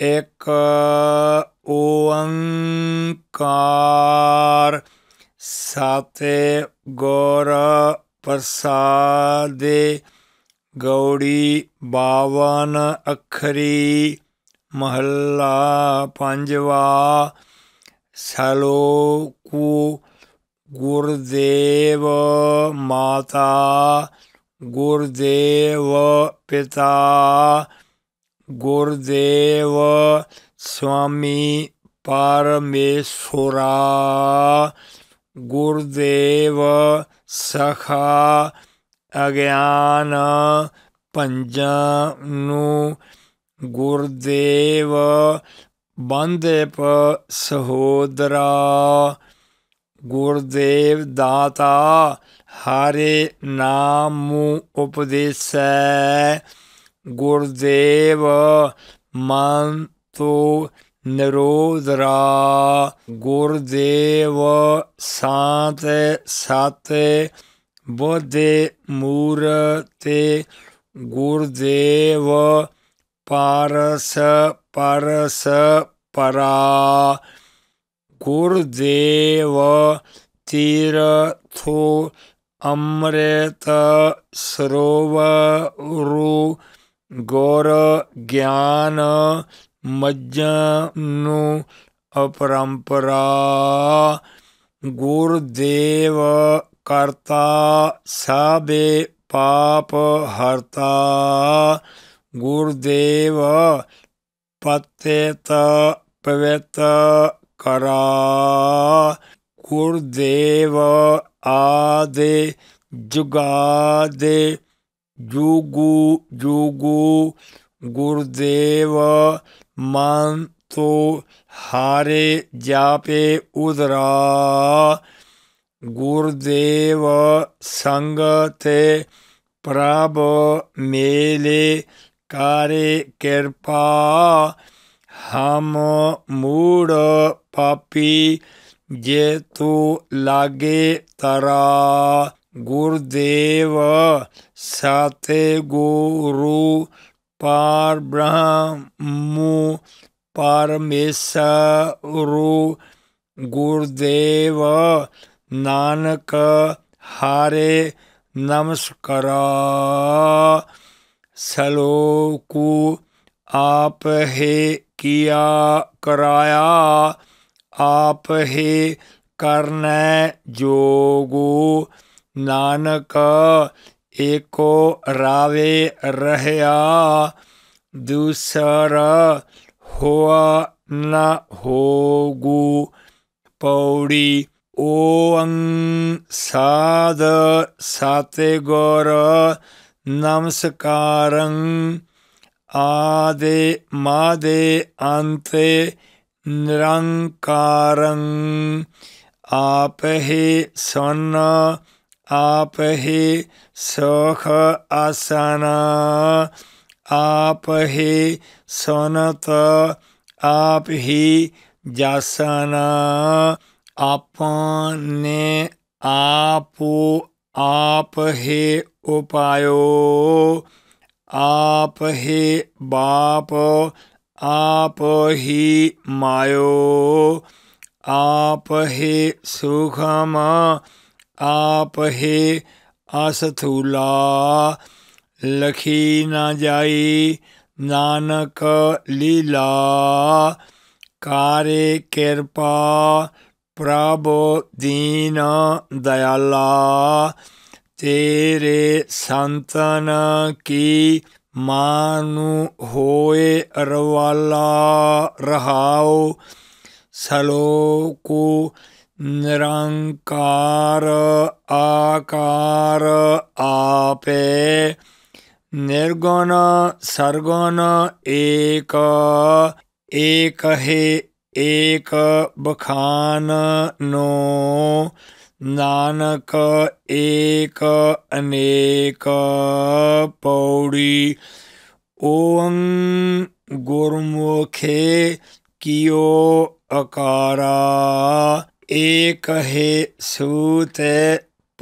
एक ओंकार साते गौर प्रसाद गौड़ी बावन अखरी महल्ला पंजवा सलोकु गुरुदेव माता गुरुदेव पिता गुरुदेव स्वामी परमेश्वरा गुरुदेव सखा अज्ञान पंजानु गुरुदेव बंदेप सहोदरा गुरुदेव दाता हरे नाम उपदेश गुरुदेव मन तो निरोधरा गुरुदेव शांत सत बुद्धि मूर्ति गुरुदेव पारस परस परा गुरुदेव थो अमृत सरोवरु गौर ज्ञान मज्जनु अपरंपरा गुरुदेव करता सबे पाप हरता गुरुदेव पतेत पवित करा गुरुदेव आदि जुगादे जुगु जुगु गुरुदेव मन तो हारे जापे उदरा गुरुदेव संगत प्रभ मेले कार्य कृपा हम मूड पापी जे तू लागे तरा गुरुदेव साते गुरु पार ब्रह्मु परमेश्वरु गुरुदेव नानक हारे नमस्कार सलोकु आप हे किया कराया आप हे करने जोगो ਨਾਨਕ ਏਕੋ ਰਾਵੇ ਰਹਿਆ ਦੂਸਰ ਹੋਆ ਨਾ ਹੋਗੂ ਪੌੜੀ ਓੰ ਸਾਦ ਸਾਤੇ ਗੁਰ ਨਮਸਕਾਰੰ ਆਦੇ ਮਾਦੇ ਅੰਤੇ ਨਿਰੰਕਾਰੰ ਆਪਹਿ ਸੁਨ आप ही सोख आसन आप ही सोनत आप ही जासन आपने आपो आप हे उपायो आप हे बाप आप ही मायो आप हे सुखम आप हे आसथूला लखी ना जाई नानक लीला कारे कृपा प्रभ दीन दयाला तेरे संतन की मानु होए रवाला रहाओ सलोकु निरंकार आकार आपे निर्गुण सर्गुण एक एक हे एक बखान नो नानक एक अनेक पौड़ी ओं गुरमुखे कियो अकारा एक हे सूत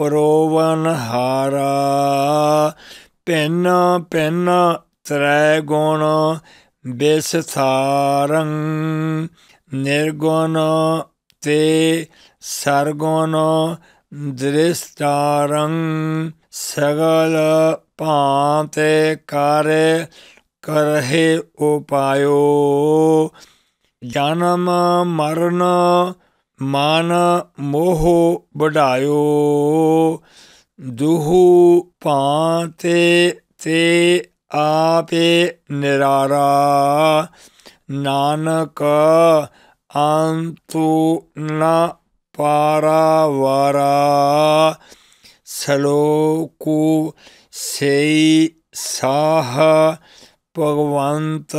प्रोवनहारा भिन्न भिन्न त्रै गुण विस्थारं निर्गुण ते सरगुण दृष्टारं सगल पाते कार्य करहे उपायो जन्म मरण ਮਨ ਮੋਹ ਵਢਾਇਓ ਦੁਹੂ ਭਾਂਤੇ ਤੇ ਆਪੇ ਨਿਰਾਰਾ ਨਾਨਕ ਅੰਤੁ ਨ ਪਾਰਾਵਾਰਾ ਸਲੋਕੂ ਸੇਈ ਸਾਹ ਭਗਵੰਤ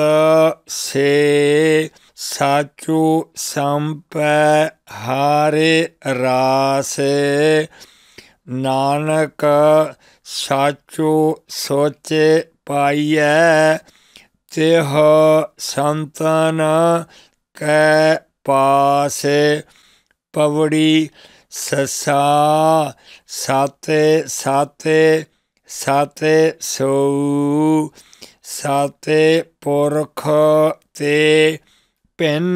ਸੇ संप हारे रास नानक साचु सोचे पाइय तेह संतन कै पास पवड़ी ससा साते साते साते सौ साते पुरख ते પેન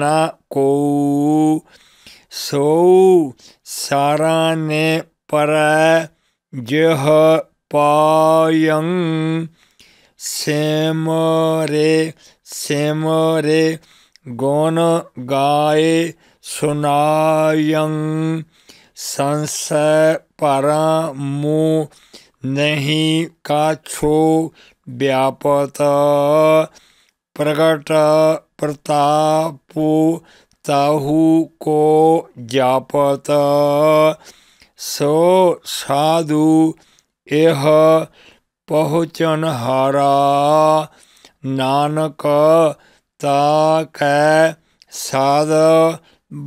ના કોઉ સૌ સારાને પર જહ પાયં सेम रे सेम रे गौन गाय सुनायं संशय परमु नहीं काछो व्यापत प्रकट प्रतापु ताहु को जापत सो साधु एह पहुँचनहारा नानक ताक साध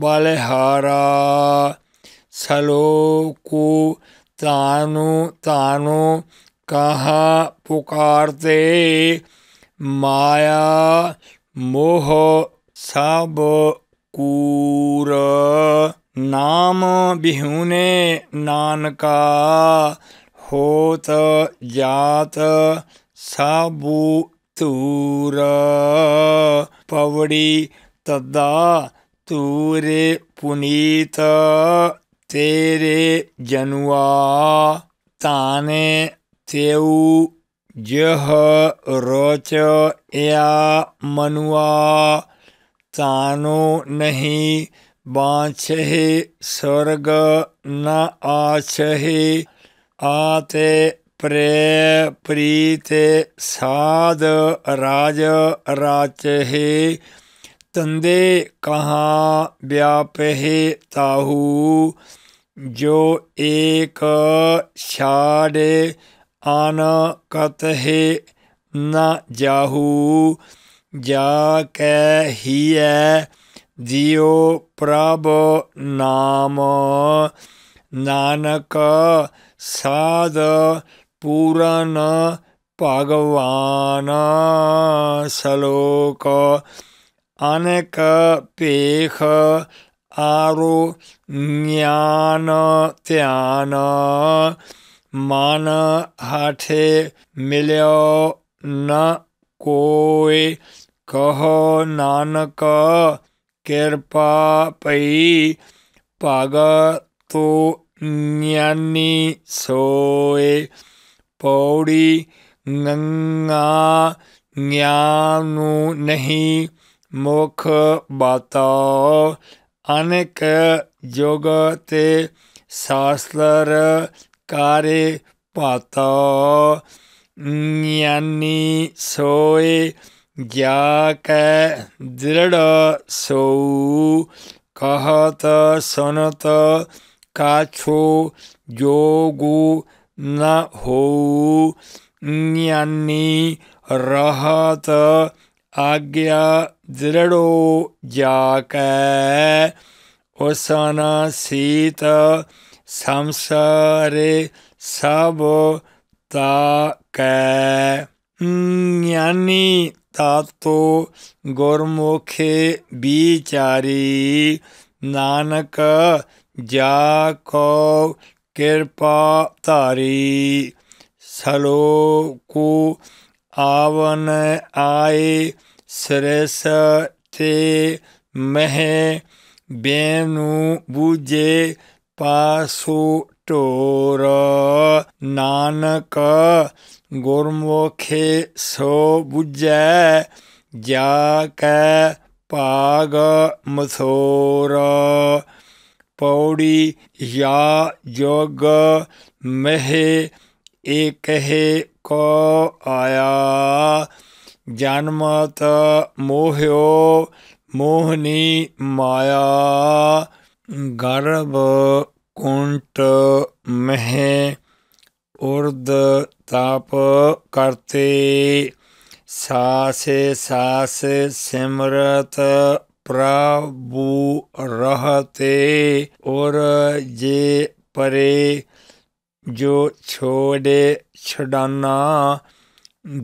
बलहारा सलोकु तानु तानु कहाँ पुकारते माया मोह सब कूर नाम बिहुने नानका होत जात साबु तूर पवड़ी तदा तूरे पुनीत तेरे जनुआ ताने तेऊ यह रोच या मनुआ तानो नहीं बाछहे स्वर्ग न आछहे आते प्रे प्रीत साध राज राचहे तंदे कहाँ व्यापहे ताहू जो एक छाड़े आन कतहे न जाहू जा कै हिय जियो प्रभ नाम नानक साध पूरन भगवान श्लोक अनेक पेख आरो ज्ञान त्यान मन हाथे मिलो न कोय कहो नानक कृपा पई पाग तो न्यानी सोए पौड़ी गंगा ज्ञानु नहीं मुख बताओ अनेक जोगते शास्त्र कारे पाता ज्ञानी सोए ज्ञा कै दृढ़ सौ कहत सुनत काछो जोगु न हो ज्ञानी रहत आज्ञा दृढ़ो जाकै ओसन सीत संसारे सब ज्ञानी तातो गुरमुखे विचारी नानक जा कृपा तारी सलोकु आवन आए श्रेष ते मह बेनु बुझे ਪਾਸੂ ਢੋਰ ਨਾਨਕ ਗੁਰਮੁਖੇ ਸੋ 부ਜੈ ਜਾ ਕੈ ਭਾਗ ਮਥੋਰ ਪੌੜੀ ਯਾ ਜੋਗ ਮਹਿ ਏਕਹਿ ਕੋ ਆਇਆ ਜਨਮਤ ਮੋਹਿਓ ਮੋਹਨੀ ਮਾਇਆ गर्भ कुंट मह उर्द ताप करते सास सास सिमरत प्रभु रहते और जे परे जो छोड़े छडाना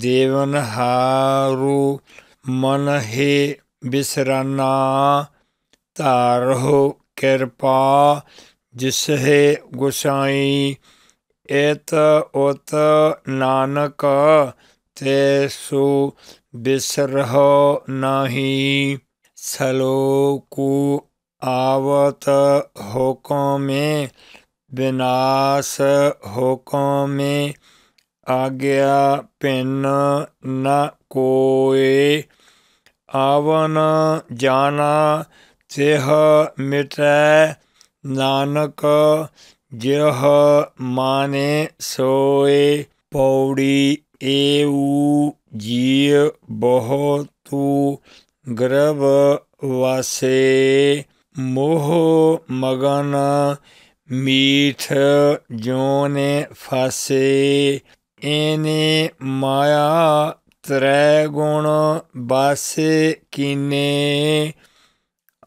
देवन हारू मन हे बिसराना तारहो ਕਿਰਪਾ ਜਿਸਹਿ ਗੁਸਾਈ ਇਤ ਉਤ ਨਾਨਕ ਤੇ ਸੋ ਬਿਸਰਹੁ ਨਾਹੀ ਸਲੋਕੂ आवत होकों में विनाश होकों में आज्ञा पिन न कोए आवन जाना ਸੇਹ ਮਿਟੈ ਨਾਨਕ ਜਿਹ ਮਾਨੇ ਸੋਏ ਪੌੜੀ ਏਉ ਜੀ ਬਹੁ ਤੂ ਗਰਭ ਵਾਸੇ ਮੋਹ ਮਗਨ ਮੀਠ ਜੋਨੇ ਫਾਸੇ ਇਨੇ ਮਾਇਆ ਤ੍ਰੈ ਗੁਣ ਬਾਸੇ ਕੀਨੇ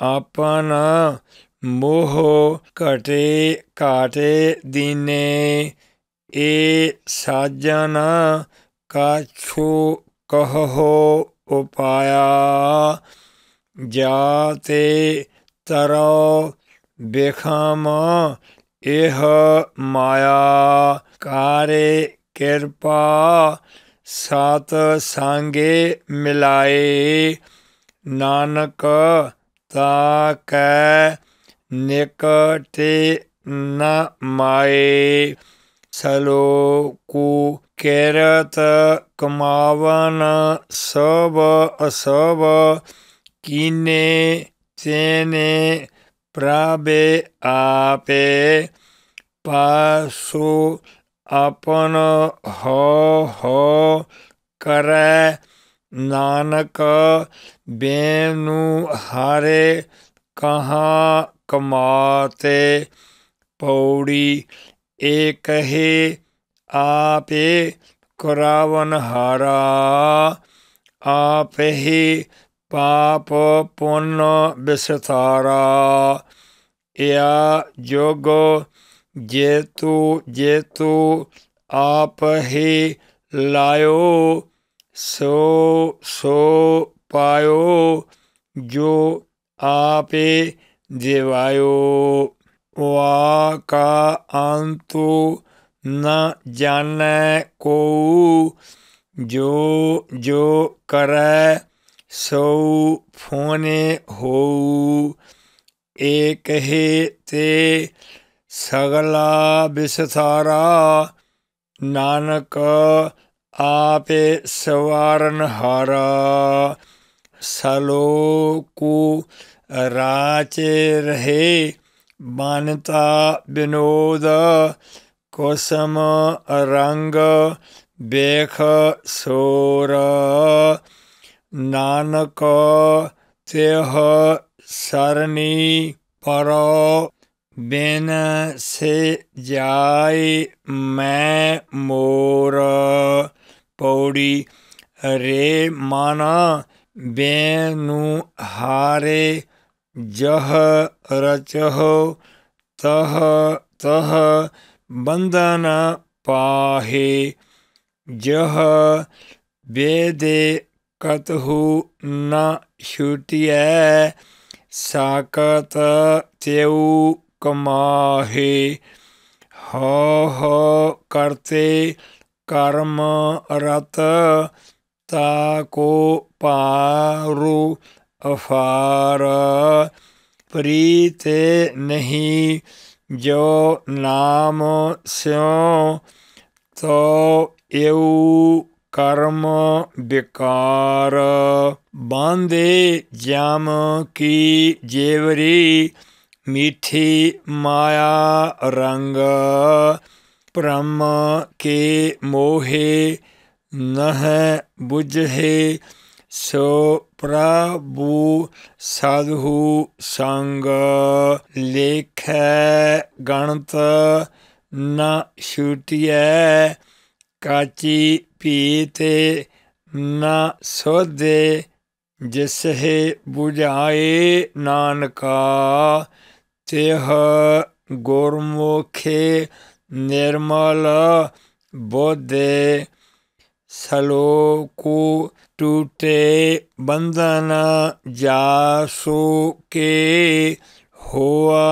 अपना मोह कटे काटे दिने ए सज्जन काछु कहो उपाया जाते तरो बेखाम एह माया कारे कृपा सात सांगे मिलाए नानक ताकै निकटे न माए सलोकु केरत कमावन सब सब कीने तेने प्राबे आपे पासो अपन हो हो करे नानक बेनु हारे कहाँ कमाते पौड़ी एक हे आपे करावन हारा आप ही पाप पुन विस्तारा या जोग जेतु जेतु आप ही लायो सो सो पायो जो आपे देवायो वा का आंतो न जान को जो जो कर सौ फोने हो एक हे ते सगला विसथारा नानक आपे हर सलोकु राचे रहे मानता विनोद कोसम रंग बेख सोर नानक तेह सरणी पर बिन से जाय मैं मोर पौड़ी रे माना बेनु हारे जह रचह तह तह बंदन पाहे जह वेदे कतहु न छुटिय साकत त्यऊ कमाहे हो हो करते कर्म रत ताको पारु अफार प्रीते नहीं जो नाम स्यों तो एऊ कर्म बेकार बांधे जाम की जेवरी मीठी माया रंग ਭ੍ਰਮ ਕੇ ਮੋਹੇ ਨਹਿ ਬੁਝੇ ਸੋ ਪ੍ਰਭੂ ਸਾਧੂ ਸੰਗ ਲੇਖੈ ਗਣਤ ਨ ਛੁਟਿਐ ਕਾਚੀ ਪੀਤੇ ਨ ਸੋਦੇ ਜਿਸਹਿ ਬੁਝਾਏ ਨਾਨਕਾ ਤੇਹ ਗੁਰਮੁਖੇ निर्मल बोधे सलोकु टूटे बंधन जासो के हुआ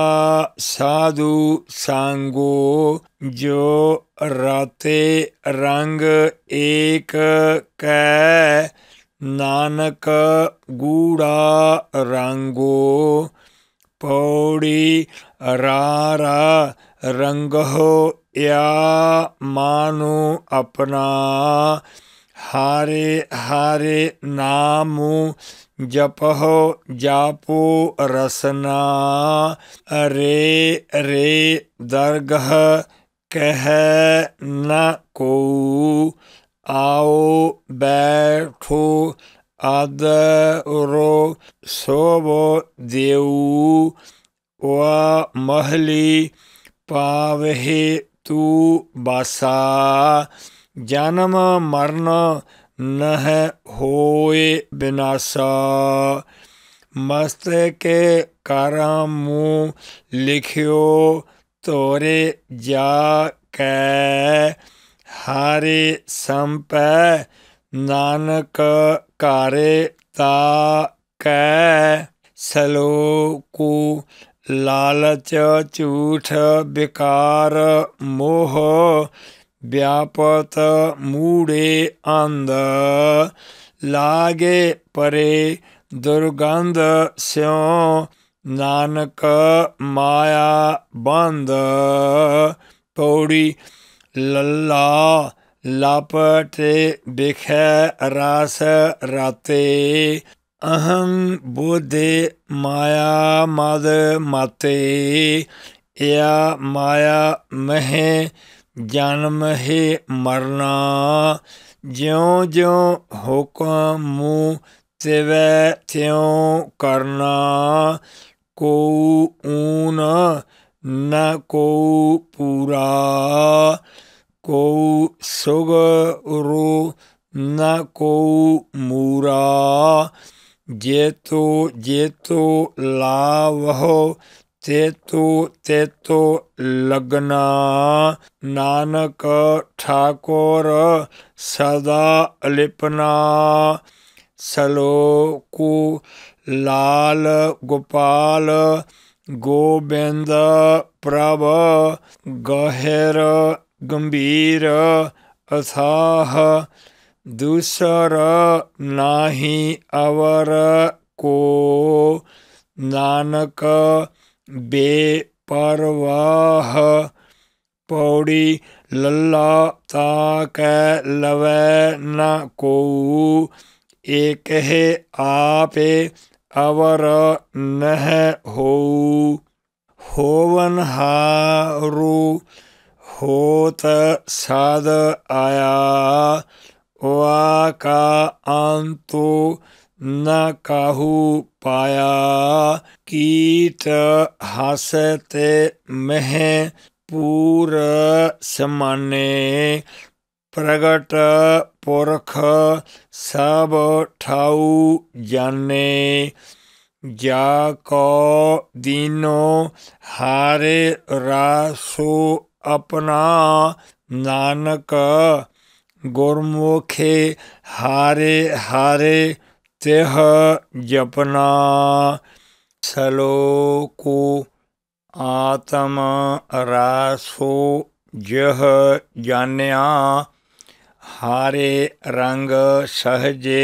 साधु सांगो जो राते रंग एक कै नानक गूड़ा रंगो पौड़ी रारा रंगहो या मानो अपना हारे हारे नामु जपहो जापो रसना रे रे दरगह कह न को आओ बैठो आदरो सोबो देऊ व महली पावहे तू बासा जन्म मरण नह होए विनाशा मस्त के कर मुँह लिखियो तोरे जा कै हारे संप नानक कारे ता कै सलोकु लालच झूठ बेकार मोह व्यापत मूड़े अंध लागे परे दुर्गंध स्यो नानक माया बंद पौड़ी लल्ला लापटे बिख रास राते अहम बुद्धे माया मद मते या माया मह जन्म हे मरना ज्यों ज्यों हुक्म मुँह तिवै त्यों करना को ऊन न को पूरा को सुग रो न को मूरा ਜੇਤੂ ਜੇਤੂ ਲਾਵਹੁ ਤੇਤੂ ਤੇਤੂ ਲਗਨਾ ਨਾਨਕ ਠਾਕੁਰ ਸਦਾ ਅਲਿਪਨਾ ਸਲੋਕੂ ਲਾਲ ਗੋਪਾਲ ਗੋਬਿੰਦ ਪ੍ਰਭ ਗਹਿਰ ਗੰਭੀਰ ਅਸਾਹ दूसर नाही अवर को नानक बेपरवाह पौड़ी लल्लाता ताक लवै न को एक है आपे अवर नह हो होवन हारू होत साद आया वा का आंतो न काहू पाया कीट हसते मह पूर समाने प्रगट पुरख सब ठाऊ जाने जा को दीनो हारे रासो अपना नानक गुरमुखे हारे हारे तेह जपना श्लोको आत्म रासो जह जान्या हारे रंग सहजे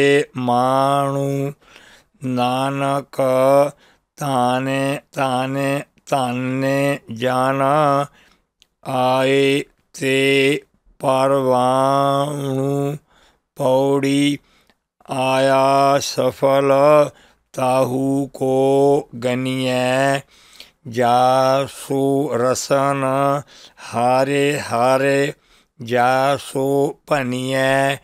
माणु नानक ताने ताने ताने जाना आए ते ਪਰਵਾਣੂ ਪੌੜੀ ਆਇਆ ਸਫਲ ਤਾਹੂ ਕੋ ਗਨੀਐ ਜਾਸੂ ਰਸਨ ਹਾਰੇ ਹਾਰੇ ਜਾਸੂ ਭਨੀਐ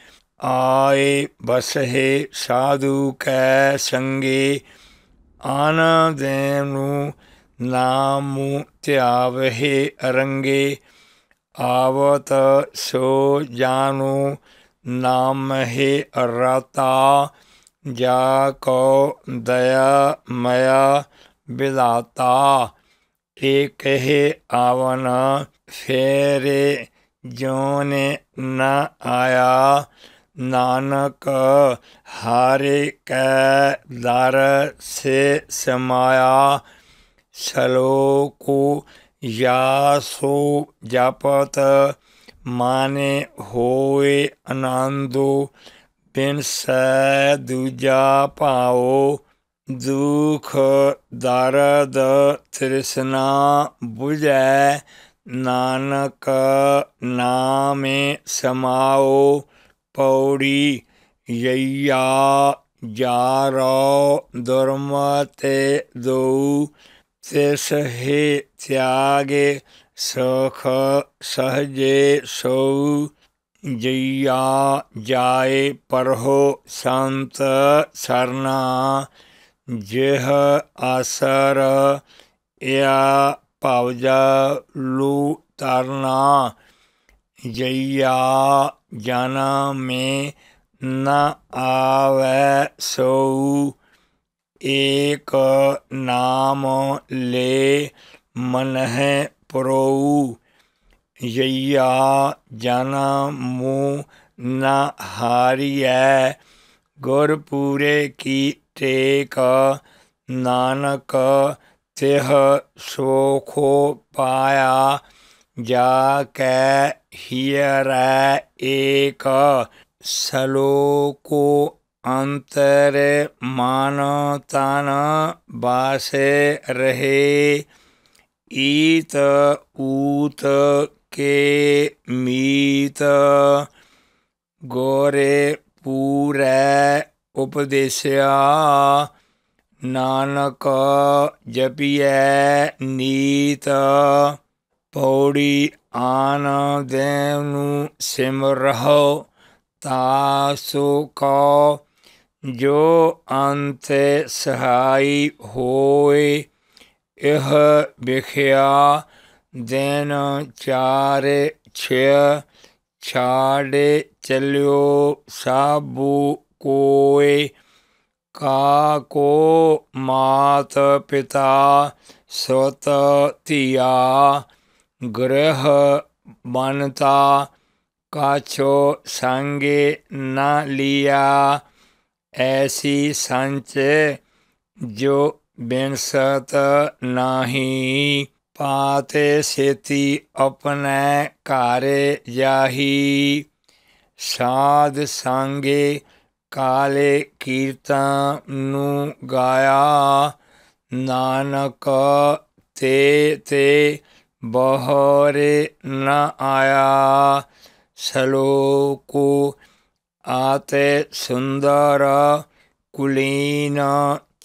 ਆਏ ਬਸਹੇ ਸਾਧੂ ਕੈ ਸੰਗੇ ਆਨ ਦੇ ਨੂੰ ਨਾਮੁ ਧਿਆਵਹਿ ਰੰਗੇ आवत सो जानु नाम हे रता जा को दया मया विदाता एक हे आवन फेरे जोन न आया नानक हारे कै दर से समाया सलोकू ਯਾ ਸੋ ਜਪਤ ਮਾਨੇ ਹੋਏ ਆਨੰਦੋ ਬਿਨ ਸੈ ਦੂਜਾ ਭਾਉ ਦੁਖ ਦਰਦ ਤ੍ਰਿਸ਼ਨਾ 부ਜੈ ਨਾਨਕ ਨਾਮੇ ਸਮਾਓ ਪੌੜੀ ਯਈਆ ਜਾਰੋ ਦੁਰਮਤੇ ਦੋ तिस हे त्यागे सख सहजे सौ जया जाय परहो संत सरना जेह आसर या पावजा लू तरना जया जाना में न आवे सौ एक नाम ले मनह प्रऊ यैया जाना मुँह न हारिय गुरपुरे की टेक नानक तेह सोखो पाया जाके हियर एक सलोको ਅੰਤਰ ਮਨ ਤਨ ਬਾਸੇ ਰਹੇ ਈਤ ਊਤ ਕੇ ਮੀਤ ਗੋਰੇ ਪੂਰੇ ਉਪਦੇਸਿਆ ਨਾਨਕ ਜਪਿਐ ਨੀਤ ਪੌੜੀ ਆਨ ਦੇਵ ਨੂੰ ਸਿਮਰਹੁ ਤਾਸੁ ਕੋ जो अंत सहाय होए यह बिख्या दिन चार छ छाड़े चलो साबू कोय का को मात पिता स्वत तिया ग्रह बनता काछो संगे न लिया ਐਸੀ ਸੰਚ ਜੋ ਬਿਨਸਤ ਨਾਹੀ ਪਾਤੇ ਸੇਤੀ ਆਪਣੇ ਘਰ ਜਾਹੀ ਸਾਧ ਸੰਗੇ ਕਾਲੇ ਕੀਰਤਨ ਨੂੰ ਗਾਇਆ ਨਾਨਕ ਤੇ ਤੇ ਬਹਰੇ ਨ ਆਇਆ ਸਲੋਕੂ आते ਸੁੰਦਰ ਕੁਲੀਨ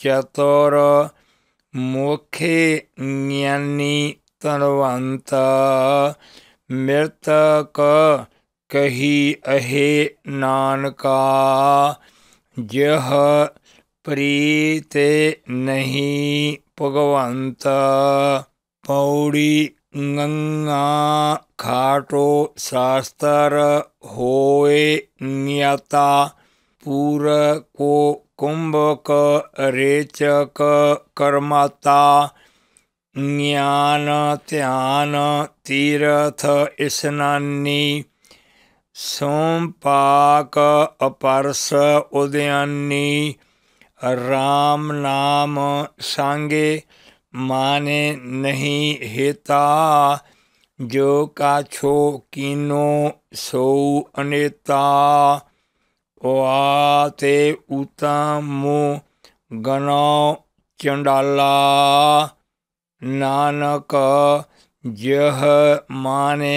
चतुर ਮੁਖੇ ਗਿਆਨੀ तनवन्त ਮਿਰਤਕ ਕਹੀ ਅਹੇ ਨਾਨਕਾ ਜਹ ਪ੍ਰੀਤੇ ਨਹੀਂ ਭਗਵੰਤ ਪੌੜੀ ਨੰਨਾ ਖਾਟੋ ਸਾਸਤਰ ਹੋਏ ਨਿਯਤਾ ਪੂਰ ਕੋ ਕੁੰਭਕ ਰੇਚਕ ਕਰਮਾਤਾ ਗਿਆਨ ਧਿਆਨ ਤੀਰਥ ਇਸਨਾਨੀ ਸੋਮ ਪਾਕ ਅਪਰਸ ਉਦਿਆਨੀ RAM ਨਾਮ ਸੰਗੇ माने नहीं हेता जो काछो कीनो सो अनेता वाते उतमो गणो चंडाला नानक जह माने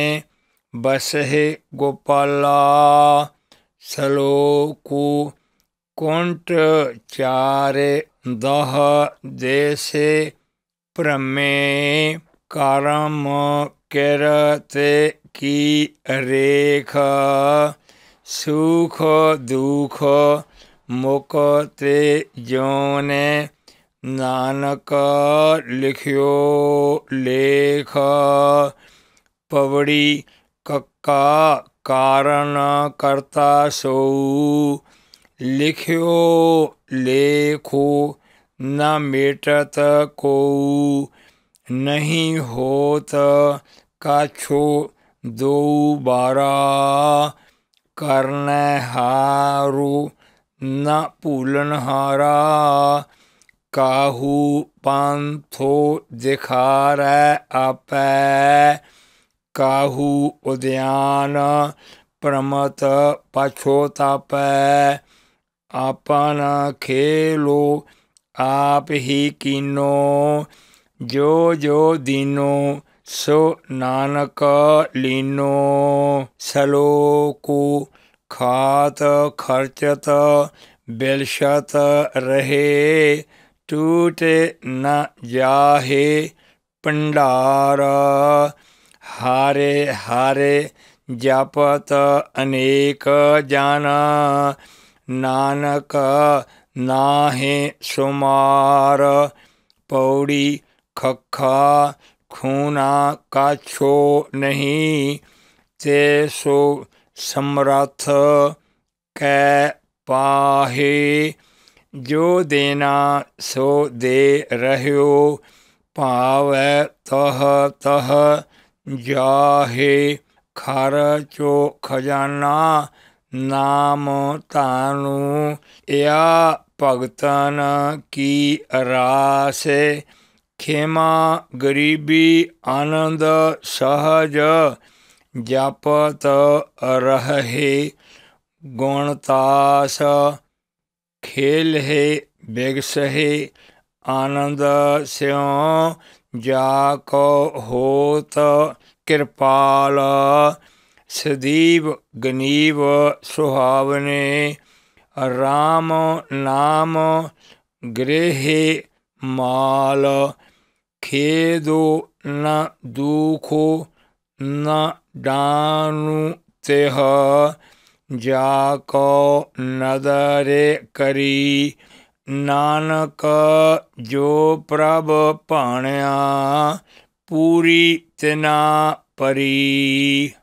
बसहे गोपाला सलोकु कुंट चारे दह देशे प्रमे कर्म करते की रेख सुख दुख मुकते जोने नानक लिखियो लेख पवड़ी कक्का कारण करता सो लिखियो लेखो न मेटत को नहीं होत काछो दो बारा करने हारो न पूलन हारा काहू पांथो दिखार आप काहू उद्यान प्रमत पछोताप अपन खेलो आप ही कीनो जो जो दिनो सो नानक लीनो सलोकु खात खर्चत बेलशत रहे टूट न जाहे पंडार हारे हारे जपत अनेक जाना नानक नाहे सुमार पौड़ी खखा खूना का छो नहीं ते सो समरथ कै पाहे जो देना सो दे रहो पाव तह तह जाहे खर चो खजाना ਨਾਮ ਤਾਨੂ ਇਆ ਭਗਤਨ ਕੀ ਰਾਸੇ ਖੇਮਾ ਗਰੀਬੀ ਆਨੰਦ ਸਹਜ ਜਪਤ ਰਹੇ ਗੁਣਤਾਸ ਖੇਲ ਹੈ ਬੇਗਸ ਹੈ ਆਨੰਦ ਸਿਉ ਜਾ ਕੋ ਹੋਤ ਕਿਰਪਾਲ ਸਦੀਵ ਗਨੀਵ ਸੁਹਾਵਨੇ ਰਾਮ ਨਾਮ ਗ੍ਰਹਿ ਮਾਲ ਖੇਦੋ ਨ ਦੁਖੋ ਨ ਡਾਨੂ ਤੇਹ ਜਾ ਕੋ ਨਦਰੇ ਕਰੀ ਨਾਨਕ ਜੋ ਪ੍ਰਭ ਭਾਣਿਆ ਪੂਰੀ ਤਨਾ ਪਰੀ